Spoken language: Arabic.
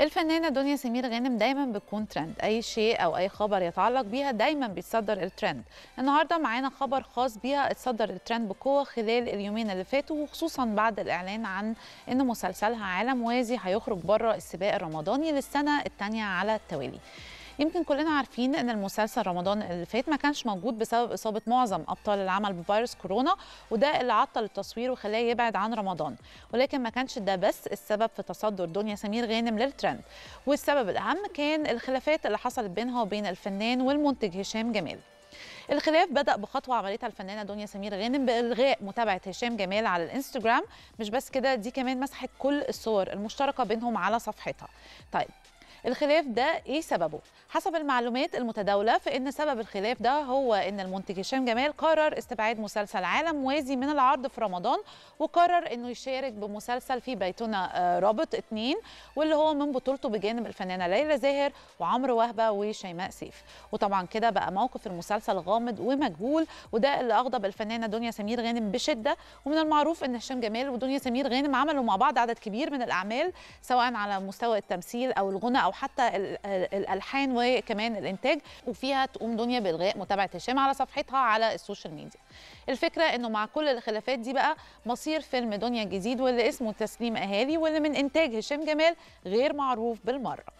الفنانه دنيا سمير غانم دايما بتكون ترند اي شيء او اي خبر يتعلق بيها دايما بيتصدر الترند النهارده معانا خبر خاص بيها اتصدر الترند بقوه خلال اليومين اللي فاتوا وخصوصا بعد الاعلان عن ان مسلسلها عالم وازي هيخرج بره السباق الرمضاني للسنه الثانيه على التوالي يمكن كلنا عارفين ان المسلسل رمضان اللي فات ما كانش موجود بسبب اصابه معظم ابطال العمل بفيروس كورونا وده اللي عطل التصوير وخلاه يبعد عن رمضان ولكن ما كانش ده بس السبب في تصدر دنيا سمير غانم للترند والسبب الاهم كان الخلافات اللي حصلت بينها وبين الفنان والمنتج هشام جمال الخلاف بدأ بخطوة عملتها الفنانة دنيا سمير غانم بإلغاء متابعة هشام جمال على الانستجرام مش بس كده دي كمان مسحت كل الصور المشتركة بينهم على صفحتها طيب الخلاف ده ايه سببه حسب المعلومات المتداوله فان سبب الخلاف ده هو ان المنتج هشام جمال قرر استبعاد مسلسل عالم موازي من العرض في رمضان وقرر انه يشارك بمسلسل في بيتنا آه، رابط اثنين واللي هو من بطولته بجانب الفنانه ليلى زاهر وعمرو وهبه وشيماء سيف وطبعا كده بقى موقف المسلسل غامض ومجهول وده اللي اغضب الفنانه دنيا سمير غانم بشده ومن المعروف ان هشام جمال ودنيا سمير غانم عملوا مع بعض عدد كبير من الاعمال سواء على مستوى التمثيل او الغنى او او حتى الالحان وكمان الانتاج وفيها تقوم دنيا بالغاء متابعه هشام على صفحتها على السوشيال ميديا الفكره انه مع كل الخلافات دي بقى مصير فيلم دنيا الجديد واللي اسمه تسليم اهالي واللي من انتاج هشام جمال غير معروف بالمره